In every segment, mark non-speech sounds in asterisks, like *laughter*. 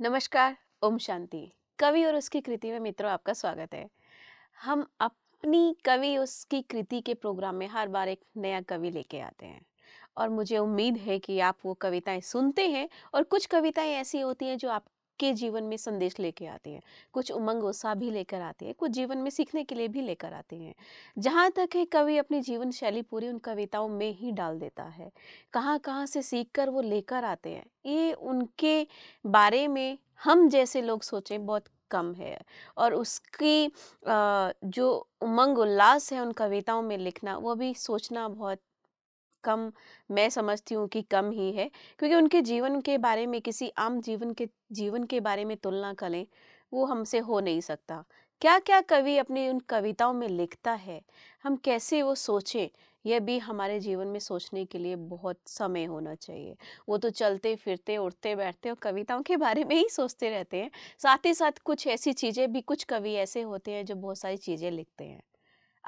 नमस्कार ओम शांति कवि और उसकी कृति में मित्रों आपका स्वागत है हम अपनी कवि उसकी कृति के प्रोग्राम में हर बार एक नया कवि लेके आते हैं और मुझे उम्मीद है कि आप वो कविताएं सुनते हैं और कुछ कविताएं ऐसी होती हैं जो आप के जीवन में संदेश लेके आते हैं कुछ उमंग उत्साह भी लेकर आते हैं कुछ जीवन में सीखने के लिए भी लेकर आते हैं जहाँ तक है कवि अपनी जीवन शैली पूरी उन कविताओं में ही डाल देता है कहाँ कहाँ से सीख कर वो लेकर आते हैं ये उनके बारे में हम जैसे लोग सोचें बहुत कम है और उसकी जो उमंग उल्लास है उन कविताओं में लिखना वो भी सोचना बहुत कम मैं समझती हूँ कि कम ही है क्योंकि उनके जीवन के बारे में किसी आम जीवन के जीवन के बारे में तुलना करें वो हमसे हो नहीं सकता क्या क्या कवि अपनी उन कविताओं में लिखता है हम कैसे वो सोचें यह भी हमारे जीवन में सोचने के लिए बहुत समय होना चाहिए वो तो चलते फिरते उठते बैठते और कविताओं के बारे में ही सोचते रहते हैं साथ ही साथ कुछ ऐसी चीज़ें भी कुछ कवि ऐसे होते हैं जो बहुत सारी चीज़ें लिखते हैं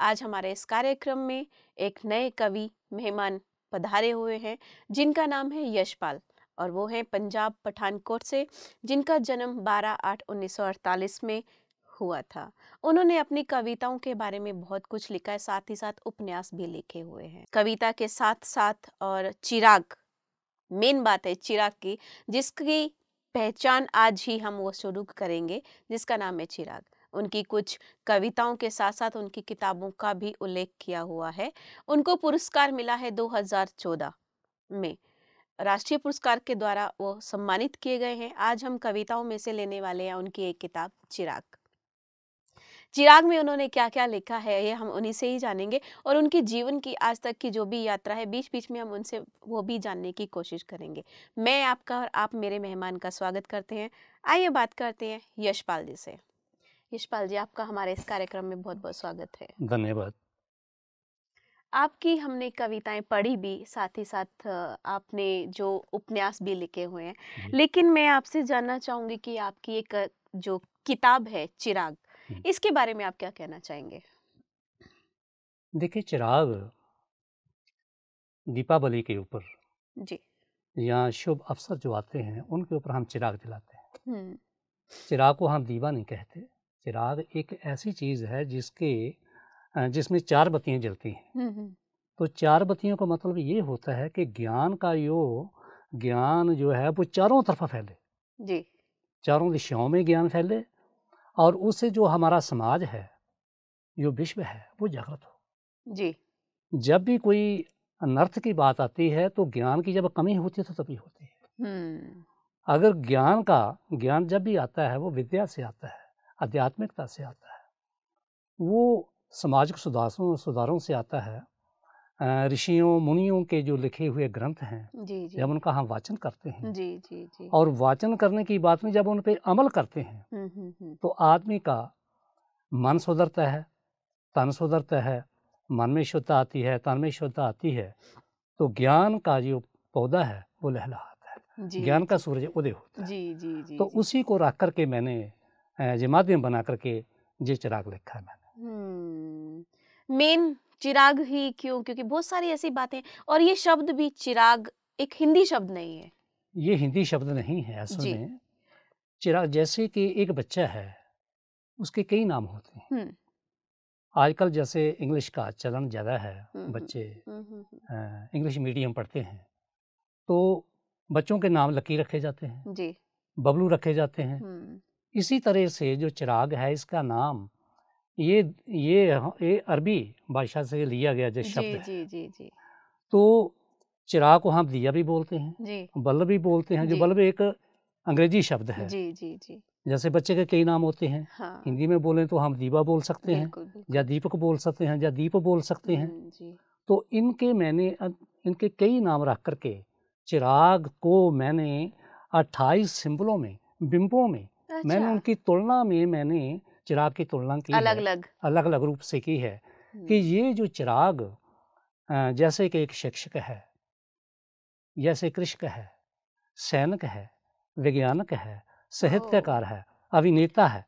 आज हमारे इस कार्यक्रम में एक नए कवि मेहमान पधारे हुए हैं जिनका नाम है यशपाल और वो हैं पंजाब पठानकोट से जिनका जन्म 12 आठ 1948 में हुआ था उन्होंने अपनी कविताओं के बारे में बहुत कुछ लिखा है साथ ही साथ उपन्यास भी लिखे हुए हैं कविता के साथ साथ और चिराग मेन बात है चिराग की जिसकी पहचान आज ही हम वो शुरू करेंगे जिसका नाम है चिराग उनकी कुछ कविताओं के साथ साथ उनकी किताबों का भी उल्लेख किया हुआ है उनको पुरस्कार मिला है 2014 में राष्ट्रीय पुरस्कार के द्वारा वो सम्मानित किए गए हैं आज हम कविताओं में से लेने वाले हैं उनकी एक किताब चिराग चिराग में उन्होंने क्या क्या लिखा है ये हम उन्हीं से ही जानेंगे और उनके जीवन की आज तक की जो भी यात्रा है बीच बीच में हम उनसे वो भी जानने की कोशिश करेंगे मैं आपका और आप मेरे मेहमान का स्वागत करते हैं आइए बात करते हैं यशपाल जी से यशपाल जी आपका हमारे इस कार्यक्रम में बहुत बहुत स्वागत है धन्यवाद आपकी हमने कविताएं पढ़ी भी साथ ही साथ आपने जो उपन्यास भी लिखे हुए हैं लेकिन मैं आपसे जानना चाहूंगी कि आपकी एक जो किताब है चिराग इसके बारे में आप क्या कहना चाहेंगे देखिए चिराग दीपावली के ऊपर जी या शुभ अवसर जो आते हैं उनके ऊपर हम चिराग जलाते हैं चिराग को हम दीवा नहीं कहते चिराग एक ऐसी चीज़ है जिसके जिसमें चार बत्तियाँ जलती हैं तो चार बत्तियों का मतलब ये होता है कि ज्ञान का यो ज्ञान जो है वो चारों तरफा फैले जी चारों दिशाओं में ज्ञान फैले और उससे जो हमारा समाज है जो विश्व है वो जागृत हो जी जब भी कोई अनर्थ की बात आती है तो ज्ञान की जब कमी होती है तो तभी होती है अगर ज्ञान का ज्ञान जब भी आता है वो विद्या से आता है आध्यात्मिकता से आता है वो सामाजिक सुधारों सुधारों से आता है ऋषियों मुनियों के जो लिखे हुए ग्रंथ हैं जी जी। जब उनका हम हाँ वाचन करते हैं जी जी जी और वाचन करने की बात में जब उन पर अमल करते हैं हुँ, हम्म, हम्म, हम्म। तो आदमी का मन सुधरता है तन सुधरता है मन में शुद्धता आती है तन में शुद्धता आती है तो ज्ञान का जो पौधा है वो लहलाता है ज्ञान का सूरज उदय होता है जी जी जी तो उसी को रख करके मैंने जे माध्यम बना करके जे चिराग लिखा है मैंने हम्म, मेन चिराग ही क्यों क्योंकि बहुत सारी ऐसी बातें और ये शब्द भी चिराग एक हिंदी शब्द नहीं है ये हिंदी शब्द नहीं है असल में चिराग जैसे कि एक बच्चा है उसके कई नाम होते हैं हम्म। आजकल जैसे इंग्लिश का चलन ज़्यादा है हम्म, बच्चे इंग्लिश मीडियम पढ़ते हैं तो बच्चों के नाम लकी रखे जाते हैं जी बबलू रखे जाते हैं इसी तरह से जो चिराग है इसका नाम ये ये ये अरबी भाषा से लिया गया जो शब्द है जी जी जी तो चिराग को हम दिया भी बोलते हैं बल्ब भी बोलते हैं जो बल्ब एक अंग्रेजी शब्द है जी जी जी जैसे बच्चे के कई नाम होते हैं हाँ। हिंदी में बोलें तो हम दीवा बोल सकते हैं या दीपक बोल सकते हैं या दीप बोल सकते हैं हम्म, तो इनके मैंने इनके कई नाम रख करके चिराग को मैंने 28 सिंबलों में बिंबों में अच्छा। मैंने उनकी तुलना में मैंने चिराग की तुलना की अलग अलग अलग अलग रूप से की है कि हम्म। ये जो चिराग जैसे कि एक शिक्षक है जैसे कृषक है सैनिक है वैज्ञानिक है साहित्यकार है अभिनेता है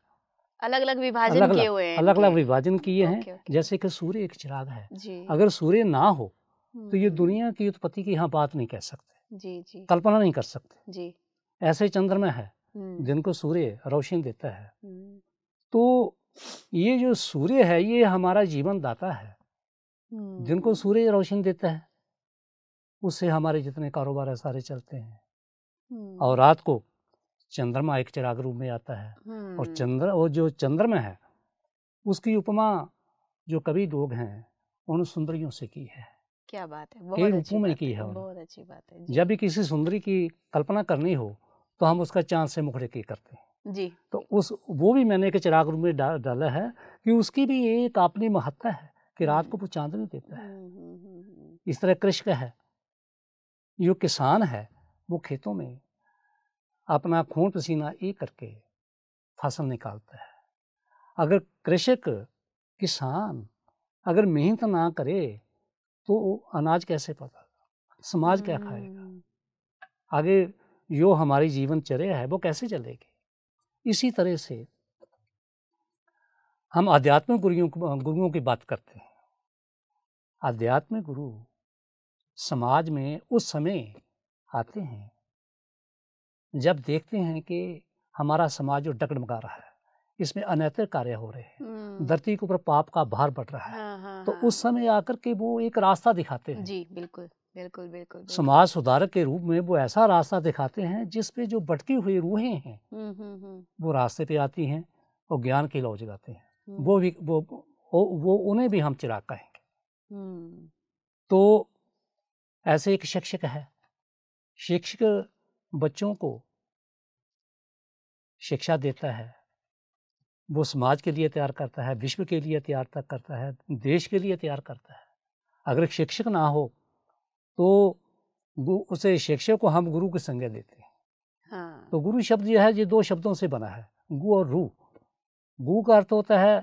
अलग अलग विभाजन अलग किए हुए हैं अलग अलग विभाजन किए हैं जैसे कि सूर्य एक चिराग है अगर सूर्य ना हो तो ये हम्म। दुनिया की उत्पत्ति की यहाँ बात नहीं कह सकते जी जी कल्पना नहीं कर सकते जी ऐसे चंद्रमा है दिन हम्म। को सूर्य रोशनी देता है हम्म। तो ये जो सूर्य है ये हमारा जीवन दाता है दिन को हम्म। सूर्य रोशनी देता है उससे हमारे जितने कारोबार है सारे चलते हैं और रात को चंद्रमा एक चिराग रूप में आता है और चंद्र और जो चंद्रमा है उसकी उपमा जो कवि लोग हैं उन सुंदरियों से की है क्या बात है बहुत अच्छी बात है बहुत अच्छी बात है जब भी किसी सुंदरी की कल्पना करनी हो तो हम उसका चांद से मुखड़े केक करते हैं जी तो उस वो भी मैंने एक चिराग रूप में डा, डाला है कि उसकी भी एक अपनी महत्ता है कि रात को वो हम्म। चांदनी देता है हम्म, हम्म, इस तरह कृषक है जो किसान है वो खेतों में अपना खून पसीना एक करके फसल निकालता है अगर कृषक किसान अगर मेहनत ना करे तो अनाज कैसे पता समाज क्या खाएगा आगे जो हमारी जीवनचर्या है वो कैसे चलेगी इसी तरह से हम आध्यात्मिक गुरुओं गुरुओं की बात करते हैं आध्यात्मिक गुरु समाज में उस समय आते हैं जब देखते हैं कि हमारा समाज जो डगडमगा रहा है इसमें अनैतिक कार्य हो रहे हैं हम्म। धरती के ऊपर पाप का भार बढ़ रहा है हाँ, हाँ, तो उस हाँ। समय आकर के वो एक रास्ता दिखाते हैं जी बिल्कुल बिल्कुल बिल्कुल समाज सुधारक के रूप में वो ऐसा रास्ता दिखाते हैं जिस पे जो भटकी हुई रूहें हैं वो रास्ते पे आती हैं और ज्ञान की लौ जगाते हैं वो भी वो वो, वो उन्हें भी हम चिराग कहेंगे तो ऐसे एक शिक्षक है शिक्षक बच्चों को शिक्षा देता है वो समाज के लिए तैयार करता है विश्व के लिए तैयार करता है देश के लिए तैयार करता है अगर शिक्षक ना हो तो उसे शिक्षक को हम गुरु की संज्ञा देते हैं हाँ। तो गुरु शब्द जो है ये दो शब्दों से बना है गु और रू गु का अर्थ होता है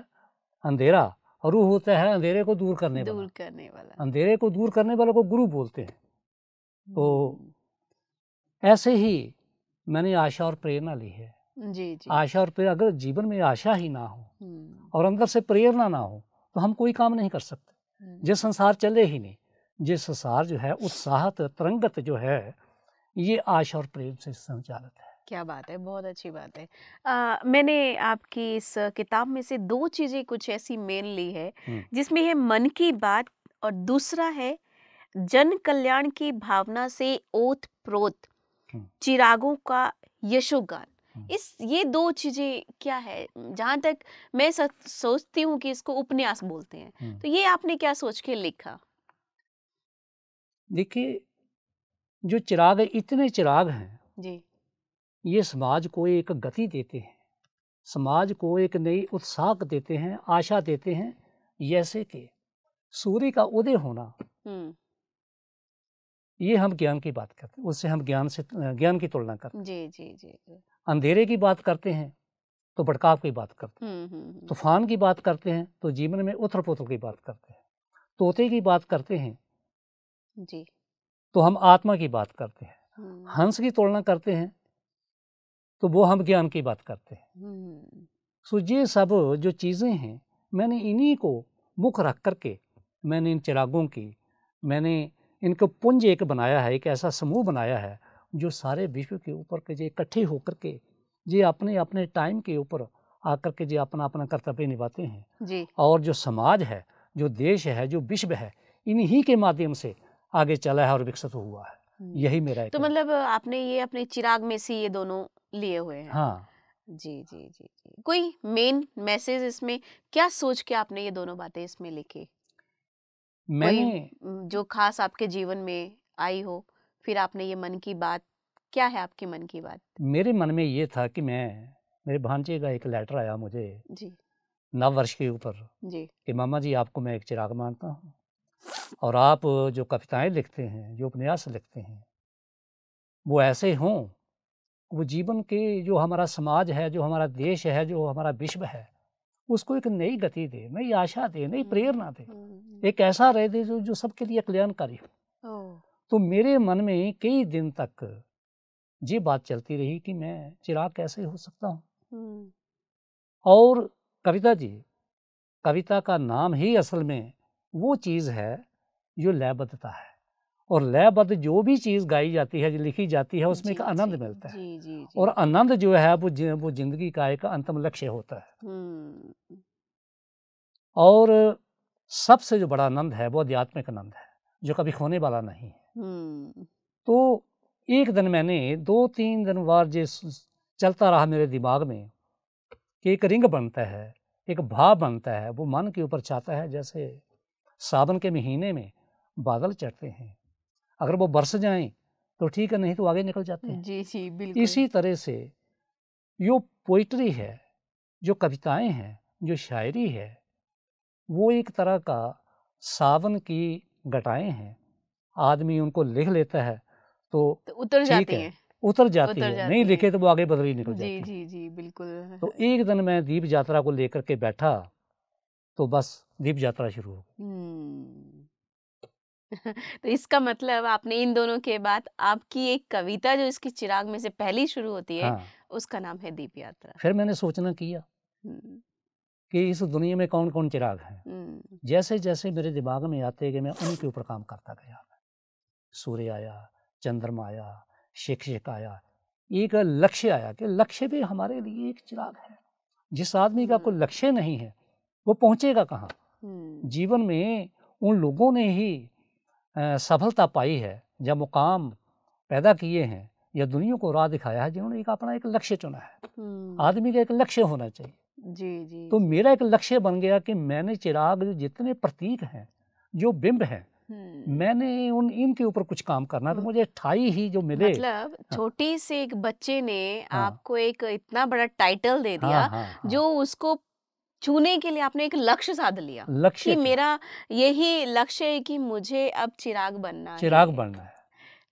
अंधेरा और रू होता है अंधेरे को दूर करने दूर वाला। करने वाला अंधेरे को दूर करने वाले को गुरु बोलते हैं तो हम्म। ऐसे ही मैंने आशा और प्रेरणा ली है जी जी आशा और प्रेरणा अगर जीवन में आशा ही ना हो हम्म। और अंदर से प्रेरणा ना हो तो हम कोई काम नहीं कर सकते हम्म। जिस संसार चले ही नहीं ये संसार जो है उत्साहत तरंगत जो है ये आशा और प्रेम से संचालित है क्या बात है बहुत अच्छी बात है आ, मैंने आपकी इस किताब में से दो चीज़ें कुछ ऐसी मेन ली है जिसमें है मन की बात और दूसरा है जन कल्याण की भावना से ओत प्रोत चिरागों का यशोगान इस ये दो चीजें क्या है जहाँ तक मैं सोचती हूँ कि इसको उपन्यास बोलते हैं तो ये आपने क्या सोच के लिखा देखिए जो चिराग है इतने चिराग हैं जी ये समाज को एक गति देते हैं समाज को एक नई उत्साह देते हैं आशा देते हैं जैसे कि सूर्य का उदय होना ये हम ज्ञान की बात करते हैं उससे हम ज्ञान से ज्ञान की तुलना करते हैं जी जी जी, अंधेरे की बात करते हैं तो भड़काव की बात करते हैं तूफान की बात करते हैं तो जीवन में उथल पुथल की बात करते हैं तोते की बात करते हैं जी तो हम आत्मा की बात करते हैं हंस की तुलना करते हैं तो वो हम ज्ञान की बात करते हैं सो ये सब जो चीज़ें हैं मैंने इन्हीं को मुख रख करके मैंने इन चिरागों की मैंने इनको पुंज एक बनाया है एक ऐसा समूह बनाया है जो सारे विश्व के ऊपर के जे इकट्ठे होकर के ये अपने अपने टाइम के ऊपर आकर के जे अपना अपना कर्तव्य निभाते हैं जी। और जो समाज है जो देश है जो विश्व है इन्हीं के माध्यम से आगे चला है और विकसित हुआ है यही मेरा तो मतलब आपने ये अपने चिराग में से ये दोनों लिए हुए हैं हाँ जी जी जी जी कोई मेन मैसेज इसमें क्या सोच के आपने ये दोनों बातें इसमें लिखी मैंने जो खास आपके जीवन में आई हो फिर आपने ये मन की बात क्या है आपके मन की बात मेरे मन में ये था कि मैं मेरे भांजे का एक लेटर आया मुझे जी नव वर्ष के ऊपर जी कि मामा जी आपको मैं एक चिराग मानता हूँ और आप जो कविताएं लिखते हैं जो उपन्यास लिखते हैं वो ऐसे हों वो जीवन के जो हमारा समाज है जो हमारा देश है जो हमारा विश्व है उसको एक नई गति दे नई आशा दे नई हम्म, प्रेरणा दे हम्म, हम्म। एक ऐसा रह दे जो जो सबके लिए कल्याणकारी हो तो मेरे मन में कई दिन तक ये बात चलती रही कि मैं चिराग कैसे हो सकता हूँ और कविता जी कविता का नाम ही असल में वो चीज़ है जो लयबद्धता है और लयबद्ध जो भी चीज़ गाई जाती है जो लिखी जाती है उसमें एक आनंद मिलता है जी, जी, जी। और आनंद जो है वो जि, वो जिंदगी का एक अंतम लक्ष्य होता है हम्म। और सबसे जो बड़ा आनंद है वो आध्यात्मिक आनंद है जो कभी खोने वाला नहीं है हम्म। तो एक दिन मैंने दो तीन दिन बार जो चलता रहा मेरे दिमाग में कि एक रिंग बनता है एक भाव बनता है वो मन के ऊपर चाहता है जैसे सावन के महीने में बादल चढ़ते हैं अगर वो बरस जाएं तो ठीक है नहीं तो आगे निकल जाते हैं जी जी बिल्कुल इसी तरह से जो पोइट्री है जो कविताएं हैं जो शायरी है वो एक तरह का सावन की घटाएं हैं आदमी उनको लिख लेता है तो, तो उतर जाते है, है, उतर जाती है नहीं लिखे तो वो आगे बदली निकल जी, जी जी जी बिल्कुल तो एक दिन मैं दीप यात्रा को लेकर के बैठा तो बस दीप यात्रा शुरू हो हम्म। *laughs* तो इसका मतलब आपने इन दोनों के बाद आपकी एक कविता जो इसकी चिराग में से पहली शुरू होती है हाँ। उसका नाम है दीप यात्रा फिर मैंने सोचना किया हम्म। कि इस दुनिया में कौन कौन चिराग है हम्म। जैसे जैसे मेरे दिमाग में आते गए मैं उनके ऊपर काम करता गया सूर्य आया चंद्रमा आया शिक्षक आया एक लक्ष्य आया कि लक्ष्य भी हमारे लिए एक चिराग है जिस आदमी का कोई लक्ष्य नहीं है वो पहुंचेगा कहाँ हम्म। जीवन में उन लोगों ने ही सफलता पाई है या मुकाम पैदा किए हैं या दुनिया को राह दिखाया है जिन्होंने एक अपना एक लक्ष्य चुना है हम्म। आदमी का एक लक्ष्य होना चाहिए जी जी तो मेरा एक लक्ष्य बन गया कि मैंने चिराग जितने प्रतीक हैं जो बिंब हैं हम्म। मैंने उन इनके ऊपर कुछ काम करना तो मुझे ठाई ही जो मिले मतलब हाँ। छोटी हाँ। से एक बच्चे ने हाँ, आपको एक इतना बड़ा टाइटल दे दिया हाँ, हाँ, हाँ, जो उसको छूने के लिए आपने एक लक्ष्य साध लिया लक्ष्य कि मेरा यही लक्ष्य है कि मुझे अब चिराग बनना चिराग है। बनना है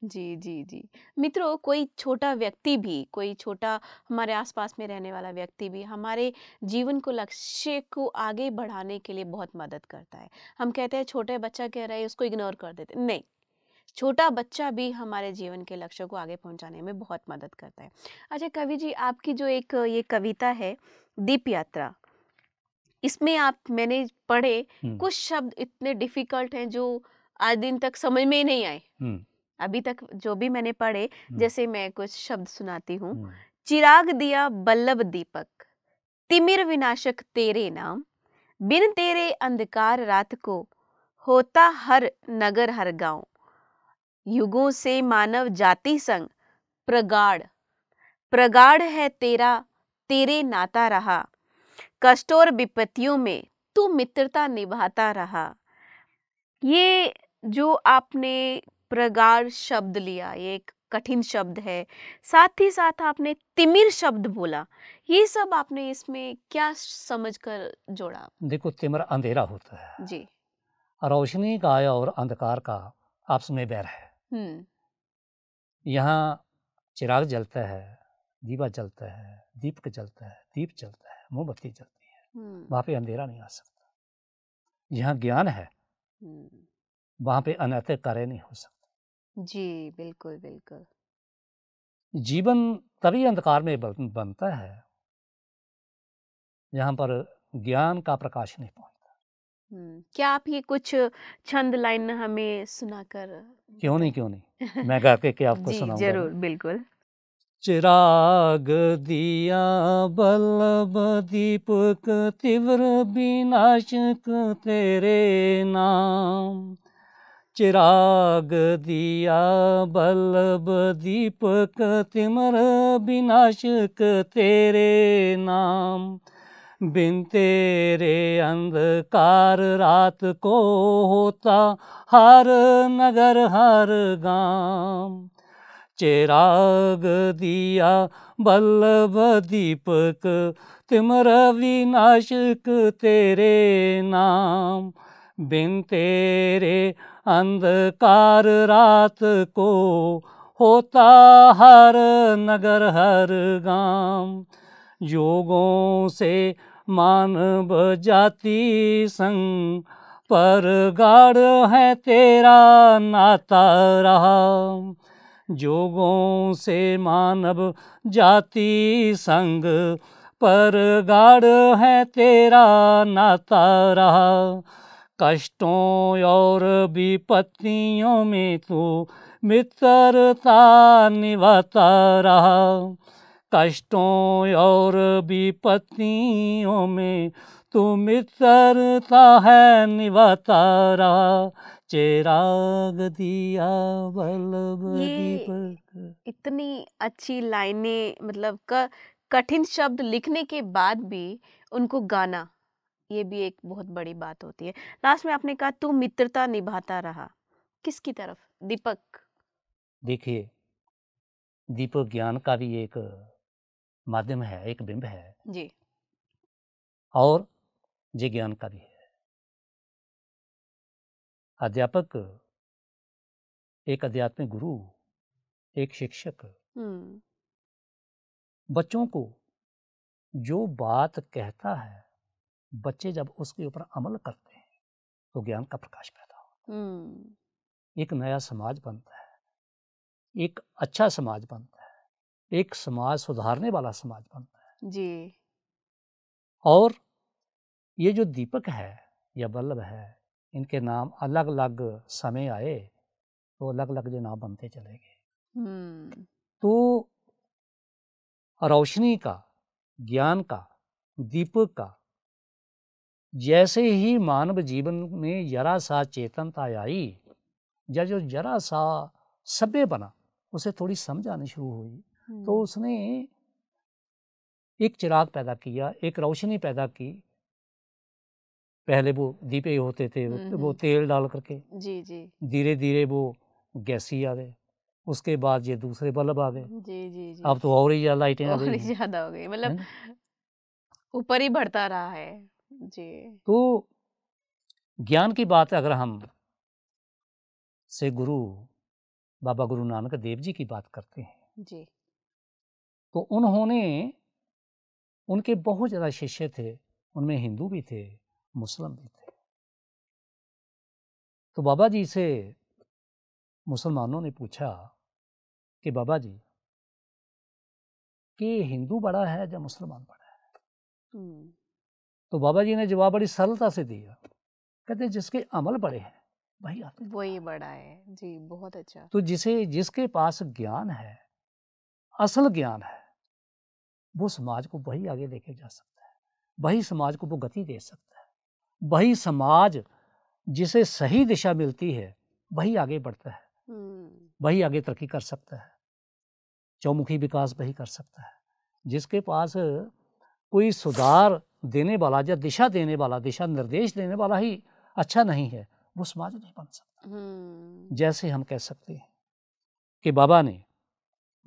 जी जी जी मित्रों कोई छोटा व्यक्ति भी कोई छोटा हमारे आसपास में रहने वाला व्यक्ति भी हमारे जीवन को लक्ष्य को आगे बढ़ाने के लिए बहुत मदद करता है हम कहते हैं छोटे बच्चा कह रहे हैं उसको इग्नोर कर देते नहीं छोटा बच्चा भी हमारे जीवन के लक्ष्य को आगे पहुंचाने में बहुत मदद करता है अच्छा कवि जी आपकी जो एक ये कविता है दीप यात्रा इसमें आप मैंने पढ़े कुछ शब्द इतने डिफिकल्ट हैं जो आज दिन तक समझ में नहीं आए अभी तक जो भी मैंने पढ़े जैसे मैं कुछ शब्द सुनाती हूँ चिराग दिया बल्लभ दीपक तिमिर विनाशक तेरे नाम बिन तेरे अंधकार रात को होता हर नगर हर गांव युगों से मानव जाति संग प्रगाढ़ प्रगाढ़ है तेरा तेरे नाता रहा कष्ट और विपत्तियों में तू मित्रता निभाता रहा ये जो आपने प्रगाढ़ शब्द लिया ये एक कठिन शब्द है साथ ही साथ आपने तिमिर शब्द बोला ये सब आपने इसमें क्या समझकर जोड़ा देखो तिमिर अंधेरा होता है जी रोशनी का और अंधकार का आपस में बैर है यहाँ चिराग जलता है दीवा जलता है दीपक जलता है दीप जलता है मोमबत्ती जलती है वहां पे अंधेरा नहीं आ सकता यहाँ ज्ञान है वहां पे अनैतिक कार्य नहीं हो सकता जी बिल्कुल बिल्कुल जीवन तभी अंधकार में बनता है यहाँ पर ज्ञान का प्रकाश नहीं पहुंचता क्या आप ये कुछ छंद लाइन हमें सुनाकर क्यों नहीं क्यों नहीं मैं गा के आपको *laughs* सुना जरूर बिल्कुल चिराग दिया बल्लभ दीपक तीव्र विनाशक तेरे नाम चिराग दिया बल्लभ दीपक तिम्र विनाशक तेरे नाम बिन तेरे अंधकार रात को होता हर नगर हर गांव चिराग दिया बल्लभ दीपक तिमर विनाशक तेरे नाम बिन तेरे अंधकार रात को होता हर नगर हर गाम योगों से मानव जाति संग पर गाढ़ है तेरा नाता रहा जोगों से मानव जाति संग पर गाढ़ है तेरा नाता रहा कष्टों और विपत्तियों में तू मित्रता निभाता रहा कष्टों और विपत्तियों में तू मित्रता है निभाता रहा चेराग दिया बल्ब दीपक इतनी अच्छी लाइनें मतलब कठिन शब्द लिखने के बाद भी उनको गाना ये भी एक बहुत बड़ी बात होती है लास्ट में आपने कहा तू मित्रता निभाता रहा किसकी तरफ दीपक देखिए दीपक ज्ञान का भी एक माध्यम है एक बिंब है जी और जे ज्ञान का भी है अध्यापक एक अध्यात्मिक गुरु एक शिक्षक बच्चों को जो बात कहता है बच्चे जब उसके ऊपर अमल करते हैं तो ज्ञान का प्रकाश पैदा होता है एक नया समाज बनता है एक अच्छा समाज बनता है एक समाज सुधारने वाला समाज बनता है जी और ये जो दीपक है या बल्ब है इनके नाम अलग अलग समय आए तो अलग अलग जो नाम बनते चले गए हम्म। तो रोशनी का ज्ञान का दीपक का जैसे ही मानव जीवन में जरा सा चेतनता आई या जो जरा सा सभ्य बना उसे थोड़ी समझ आनी शुरू हुई तो हम्म। उसने एक चिराग पैदा किया एक रोशनी पैदा की पहले वो दीपे होते थे तो वो तेल डाल करके जी जी धीरे धीरे वो गैसी आ गए उसके बाद ये दूसरे बल्ब आ गए जी जी जी अब तो और ही ज्यादा लाइटें आ गई ज्यादा हो गई मतलब ऊपर ही बढ़ता रहा है जी तो ज्ञान की बात अगर हम से गुरु बाबा गुरु नानक देव जी की बात करते हैं जी तो उन्होंने उनके बहुत ज़्यादा शिष्य थे उनमें हिंदू भी थे मुस्लिम भी थे तो बाबा जी से मुसलमानों ने पूछा कि बाबा जी कि हिंदू बड़ा है या मुसलमान बड़ा है तो बाबा जी ने जवाब बड़ी सरलता से दिया कहते जिसके अमल बड़े हैं वही वही बड़ा है जी बहुत अच्छा तो जिसे जिसके पास ज्ञान है असल ज्ञान है वो समाज को वही आगे लेके जा सकता है वही समाज को वो गति दे सकता है वही समाज जिसे सही दिशा मिलती है वही आगे बढ़ता है हम्म। वही आगे तरक्की कर सकता है चौमुखी विकास वही कर सकता है जिसके पास कोई सुधार देने वाला या दिशा देने वाला दिशा निर्देश देने वाला ही अच्छा नहीं है वो समाज नहीं बन सकता हम्म। जैसे हम कह सकते हैं कि बाबा ने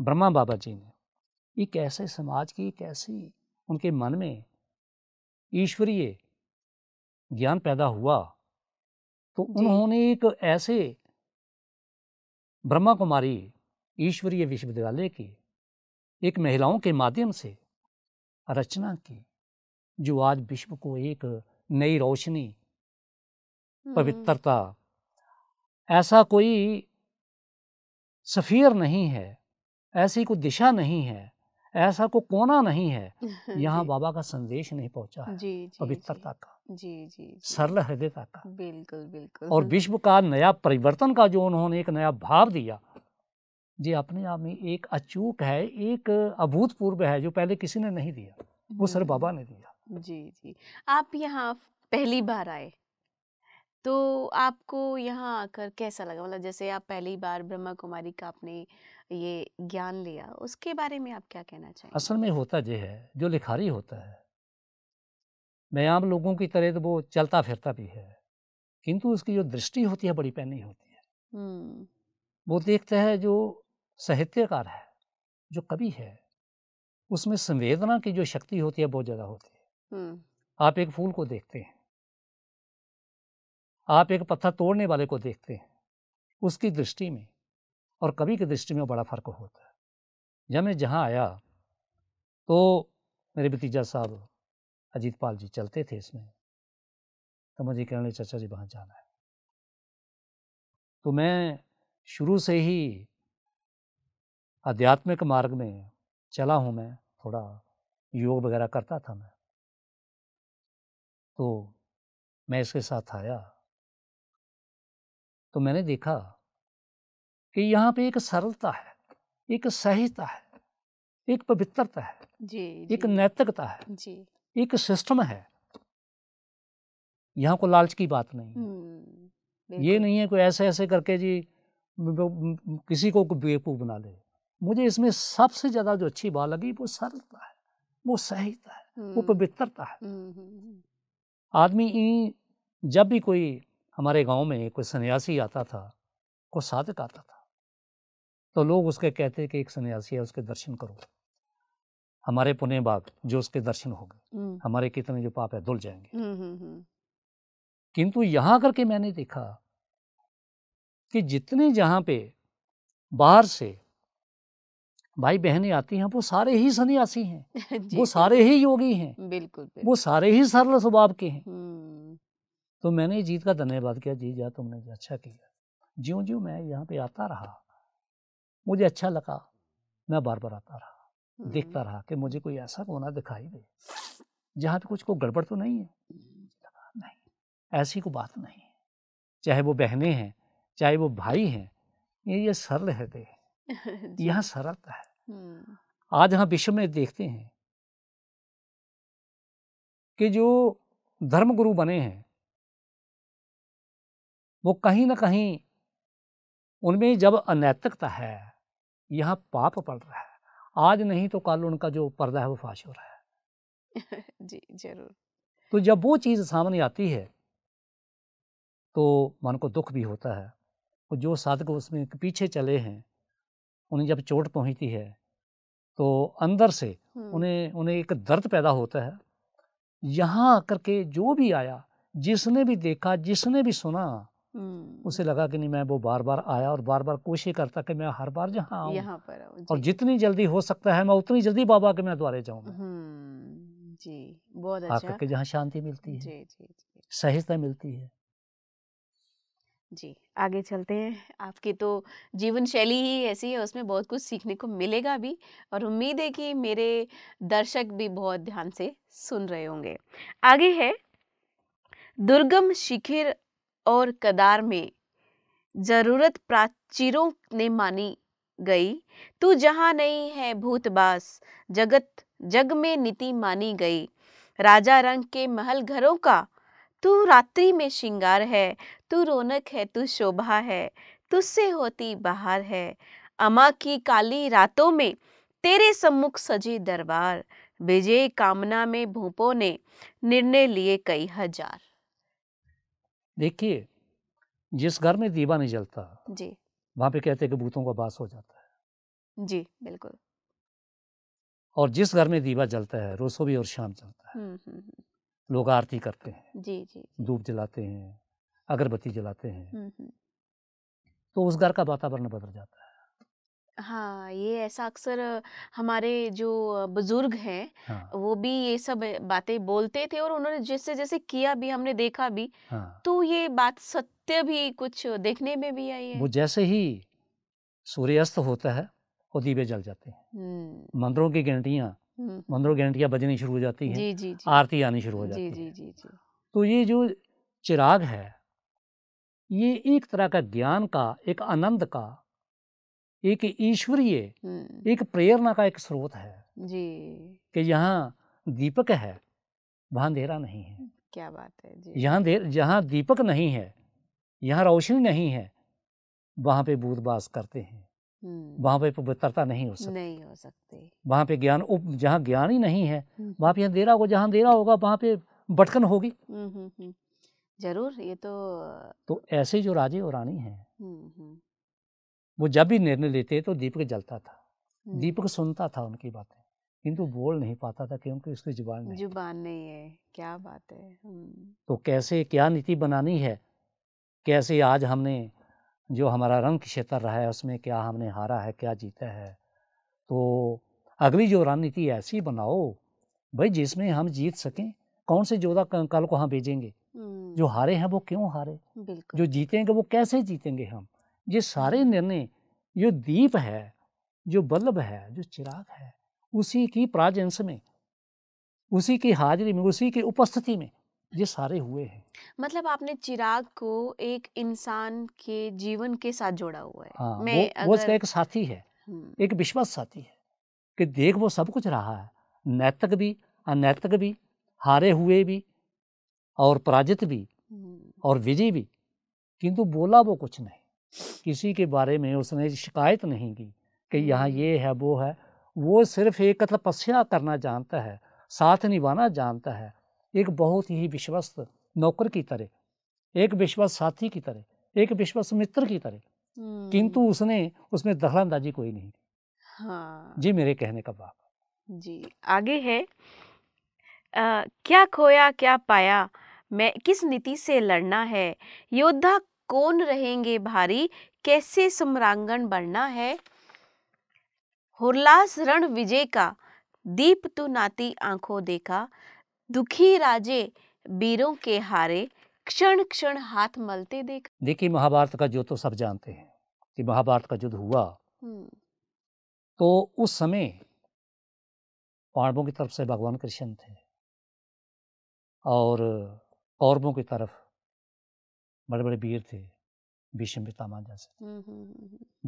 ब्रह्मा बाबा जी ने एक ऐसे समाज की एक ऐसी उनके मन में ईश्वरीय ज्ञान पैदा हुआ तो उन्होंने एक ऐसे ब्रह्मा कुमारी ईश्वरीय विश्वविद्यालय की एक महिलाओं के माध्यम से रचना की जो आज विश्व को एक नई रोशनी हम्म। पवित्रता ऐसा कोई सफ़ीर नहीं है ऐसी कोई दिशा नहीं है ऐसा कोई कोना नहीं है *laughs* यहाँ बाबा का संदेश नहीं पहुँचा है पवित्रता का जी जी सरल हृदय का बिल्कुल बिल्कुल और विश्व का नया परिवर्तन का जो उन्होंने एक नया भाव दिया जी अपने आप में एक अचूक है एक अभूतपूर्व है जो पहले किसी ने नहीं दिया वो सर बाबा ने दिया हम्म। जी जी आप यहाँ पहली बार आए तो आपको यहाँ आकर कैसा लगा मतलब जैसे आप पहली बार ब्रह्मा कुमारी का आपने ये ज्ञान लिया उसके बारे में आप क्या कहना चाहेंगे असल में होता यह है जो लिखारी होता है मैं आम लोगों की तरह तो वो चलता फिरता भी है किंतु उसकी जो दृष्टि होती है बड़ी पैनी होती है वो देखता है जो साहित्यकार है जो कवि है उसमें संवेदना की जो शक्ति होती है बहुत ज़्यादा होती है आप एक फूल को देखते हैं आप एक पत्थर तोड़ने वाले को देखते हैं उसकी दृष्टि में और कवि की दृष्टि में बड़ा फ़र्क होता है जब मैं जहाँ आया तो मेरे भतीजा साहब अजीत पाल जी चलते थे इसमें तो मुझे कहने लगे चाचा जी वहाँ जाना है तो मैं शुरू से ही आध्यात्मिक मार्ग में चला हूँ मैं थोड़ा योग वगैरह करता था मैं तो मैं इसके साथ आया तो मैंने देखा कि यहाँ पे एक सरलता है एक सहजता है एक पवित्रता है जी, जी, एक नैतिकता है जी एक सिस्टम है यहाँ को लालच की बात नहीं हम्म, ये नहीं है कोई ऐसे ऐसे करके जी किसी को बेवकूफ़ बना ले मुझे इसमें सबसे ज़्यादा जो अच्छी बात लगी वो सरलता है वो सहीता है वो हम्म, पवित्रता है हम्म, आदमी जब भी कोई हमारे गांव में कोई सन्यासी आता था कोई साधक आता था तो लोग उसके कहते कि एक सन्यासी है उसके दर्शन करो हमारे पुण्य बाग जो उसके दर्शन हो गए हम्म। हमारे कितने जो पाप है धुल जाएंगे हम्म, हम्म, किंतु यहाँ करके मैंने देखा कि जितने जहाँ पे बाहर से भाई बहनें आती हैं वो सारे ही सन्यासी हैं *laughs* वो सारे ही योगी हैं बिल्कुल वो सारे ही सरल स्वभाव के हैं तो मैंने जीत का धन्यवाद किया जी जा तुमने अच्छा किया ज्यो ज्यो मैं यहाँ पे आता रहा मुझे अच्छा लगा मैं बार बार आता रहा देखता रहा कि मुझे कोई ऐसा कोना दिखाई दे जहाँ पे कुछ को गड़बड़ तो नहीं है नहीं ऐसी कोई बात नहीं है चाहे वो बहने हैं चाहे वो भाई हैं ये ये सरल हृदय है *laughs* यहाँ सरलता है हम्म। आज हम विश्व में देखते हैं कि जो धर्मगुरु बने हैं वो कहीं ना कहीं उनमें जब अनैतिकता है यहाँ पाप पड़ रहा है आज नहीं तो कल उनका जो पर्दा है वो फाश हो रहा है *laughs* जी जरूर तो जब वो चीज़ सामने आती है तो मन को दुख भी होता है और जो साधक उसमें पीछे चले हैं उन्हें जब चोट पहुंचती है तो अंदर से उन्हें उन्हें एक दर्द पैदा होता है यहाँ आकर के जो भी आया जिसने भी देखा जिसने भी सुना हम्म। उसे लगा कि नहीं मैं वो बार बार आया और बार बार कोशिश करता कि मैं हर बार जहाँ आऊँ यहाँ पर और जितनी जल्दी हो सकता है मैं उतनी जल्दी बाबा के मैं द्वारे जाऊँ हम्म, जी बहुत अच्छा आकर के जहाँ शांति मिलती है जी जी जी सहजता मिलती है जी आगे चलते हैं आपकी तो जीवन शैली ही ऐसी है उसमें बहुत कुछ सीखने को मिलेगा भी और उम्मीद है कि मेरे दर्शक भी बहुत ध्यान से सुन रहे होंगे आगे है दुर्गम शिखिर और कदार में जरूरत प्राचीरों ने मानी गई तू जहाँ नहीं है भूतबास जगत जग में नीति मानी गई राजा रंग के महल घरों का तू रात्रि में श्रृंगार है तू रौनक है तू शोभा है तुझसे होती बाहर है अमा की काली रातों में तेरे सम्मुख सजे दरबार विजय कामना में भूपों ने निर्णय लिए कई हजार देखिए जिस घर में दीवा नहीं जलता जी वहाँ पे कहते हैं कि भूतों का बास हो जाता है जी बिल्कुल और जिस घर में दीवा जलता है रोज भी और शाम जलता है लोग आरती करते हैं जी जी धूप जलाते हैं अगरबत्ती जलाते हैं तो उस घर का वातावरण बदल जाता है हाँ, ये ऐसा अक्सर हमारे जो बुजुर्ग हैं, हाँ। वो भी ये सब बातें बोलते थे और उन्होंने जैसे-जैसे किया भी हमने देखा भी, हाँ। तो ये बात सत्य भी कुछ देखने में भी आई है। वो जैसे ही सूर्यास्त होता है, वो दीपे जल जाते हैं। मंदिरों की घंटिया मंदिरों की घंटियाँ बजनी शुरू हो जाती है आरती आनी शुरू हो जाती जी, जी, है। जी, जी। तो ये जो चिराग है, ये एक तरह का ज्ञान का, एक आनंद का एक ईश्वरीय हम्म। एक प्रेरणा का एक स्रोत है जी कि यहाँ दीपक है वहां अंधेरा नहीं है क्या बात है जी यहाँ देर जहाँ दीपक नहीं है यहाँ रोशनी नहीं है वहां पे बूदबास करते हैं हम्म। वहाँ पे पवित्रता नहीं हो सकती नहीं हो सकती वहाँ पे ज्ञान उप जहाँ ज्ञान ही नहीं है हम्म, वहाँ पे अंधेरा होगा जहाँ अंधेरा होगा वहाँ पे भटकन होगी जरूर ये तो तो ऐसे जो राजे और रानी हैं वो जब भी निर्णय लेते तो दीपक जलता था दीपक सुनता था उनकी बातें किंतु बोल नहीं पाता था क्योंकि उसकी जुबान नहीं जुबान नहीं है क्या बात है तो कैसे क्या नीति बनानी है कैसे आज हमने जो हमारा रंग क्षेत्र रहा है उसमें क्या हमने हारा है क्या जीता है तो अगली जो रणनीति ऐसी बनाओ भाई जिसमें हम जीत सकें कौन से जोधा कल को हम भेजेंगे जो हारे हैं वो क्यों हारे जो जीतेंगे वो कैसे जीतेंगे हम ये सारे निर्णय जो दीप है जो बल्ब है जो चिराग है उसी की प्राजेंस में उसी की हाजिरी में उसी की उपस्थिति में ये सारे हुए हैं मतलब आपने चिराग को एक इंसान के जीवन के साथ जोड़ा हुआ है हाँ, मैं वो, अगर... वो एक साथी है हम्म। एक विश्वास साथी है कि देख वो सब कुछ रहा है नैतिक भी अनैतिक भी हारे हुए भी और पराजित भी हम्म। और विजय भी किंतु बोला वो कुछ नहीं किसी के बारे में उसने शिकायत नहीं की कि यहाँ ये है वो है वो सिर्फ एक तपस्या करना जानता है साथ निभाना जानता है एक बहुत ही विश्वस्त नौकर की तरह एक विश्वस्त साथी की तरह एक विश्वस्त मित्र की तरह किंतु हम्म। उसने उसमें दखलांदाजी कोई नहीं की हाँ जी मेरे कहने का बाप जी आगे है आ, क्या खोया क्या पाया मैं किस नीति से लड़ना है योद्धा कौन रहेंगे भारी कैसे सम्रांगण बनना है हुरलास रण विजय का दीप तु तो नाती आंखों देखा दुखी राजे वीरों के हारे क्षण क्षण हाथ मलते देख देखिए महाभारत का युद्ध तो सब जानते हैं कि महाभारत का युद्ध हुआ हम्म। तो उस समय पांडवों की तरफ से भगवान कृष्ण थे और कौरवों की तरफ बड़े बड़े वीर थे भीष्म पितामह जैसे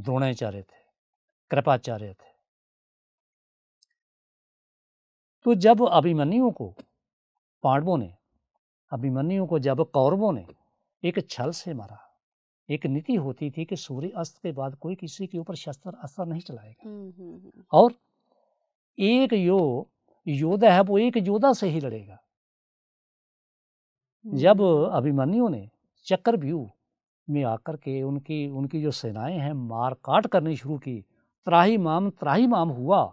द्रोणाचार्य थे कृपाचार्य थे तो जब अभिमन्यु को पांडवों ने अभिमन्यु को जब कौरवों ने एक छल से मारा एक नीति होती थी कि सूर्य अस्त के बाद कोई किसी के ऊपर शस्त्र अस्त्र नहीं चलाएगा और एक यो योद्धा है वो एक योद्धा से ही लड़ेगा जब अभिमन्यु ने चक्रव्यू में आकर के उनकी उनकी जो सेनाएं हैं मार काट करनी शुरू की त्राही माम त्राही माम हुआ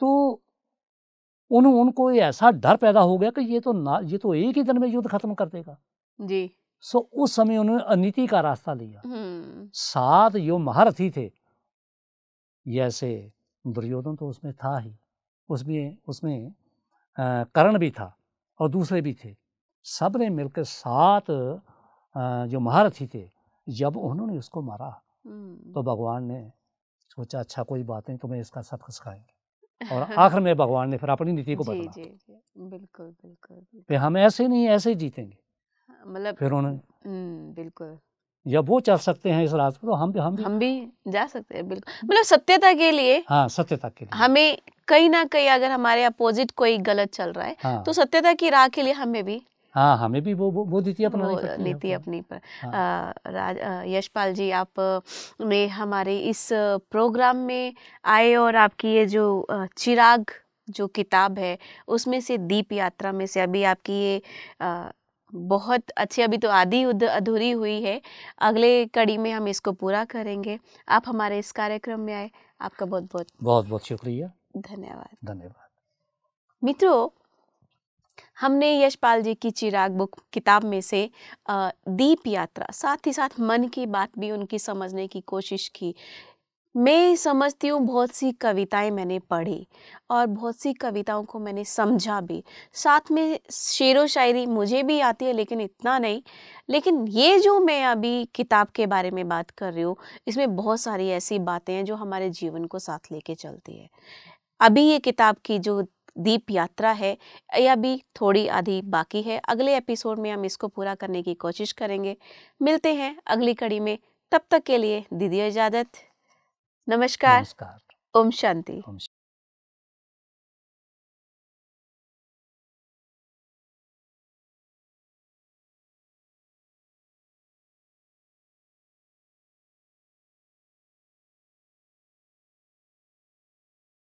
तो उन उनको ये ऐसा डर पैदा हो गया कि ये तो ना ये तो एक ही दिन में युद्ध खत्म कर देगा जी सो उस समय उन्होंने अनिति का रास्ता लिया हम्म। सात यो महारथी थे जैसे दुर्योधन तो उसमें था ही उसमें उसमें कर्ण भी था और दूसरे भी थे सब ने मिलकर सात जो महारथी थे जब उन्होंने उसको मारा तो हम्म। भगवान ने सोचा अच्छा कोई बात नहीं तुम्हें इसका सबक सिखाएंगे और *laughs* आखिर में भगवान ने फिर अपनी नीति को बदला बिल्कुल बिल्कुल, हम ऐसे नहीं ऐसे ही जीतेंगे हाँ, मतलब फिर उन्होंने हम्म, बिल्कुल जब वो चल सकते हैं इस रास्ते तो हम भी हम भी हम भी जा सकते हैं बिल्कुल मतलब सत्यता के लिए हाँ सत्यता के लिए हमें कहीं ना कहीं अगर हमारे अपोजिट कोई गलत चल रहा है तो हाँ, तो सत्यता की राह के लिए हमें भी हाँ हमें भी वो वो, नीति अपना नीति अपनी पर हाँ। यशपाल जी आप ने हमारे इस प्रोग्राम में आए और आपकी ये जो चिराग जो किताब है उसमें से दीप यात्रा में से अभी आपकी ये आ, बहुत अच्छी अभी तो आधी अधूरी हुई है अगले कड़ी में हम इसको पूरा करेंगे आप हमारे इस कार्यक्रम में आए आपका बहुत बहुत बहुत बहुत शुक्रिया धन्यवाद धन्यवाद मित्रों हमने यशपाल जी की चिराग बुक किताब में से दीप यात्रा साथ ही साथ मन की बात भी उनकी समझने की कोशिश की मैं समझती हूँ बहुत सी कविताएं मैंने पढ़ी और बहुत सी कविताओं को मैंने समझा भी साथ में शेर व शायरी मुझे भी आती है लेकिन इतना नहीं लेकिन ये जो मैं अभी किताब के बारे में बात कर रही हूँ इसमें बहुत सारी ऐसी बातें हैं जो हमारे जीवन को साथ लेके चलती है अभी ये किताब की जो दीप यात्रा है यह भी थोड़ी आधी बाकी है अगले एपिसोड में हम इसको पूरा करने की कोशिश करेंगे मिलते हैं अगली कड़ी में तब तक के लिए दीदी इजाज़त नमस्कार। ओम शांति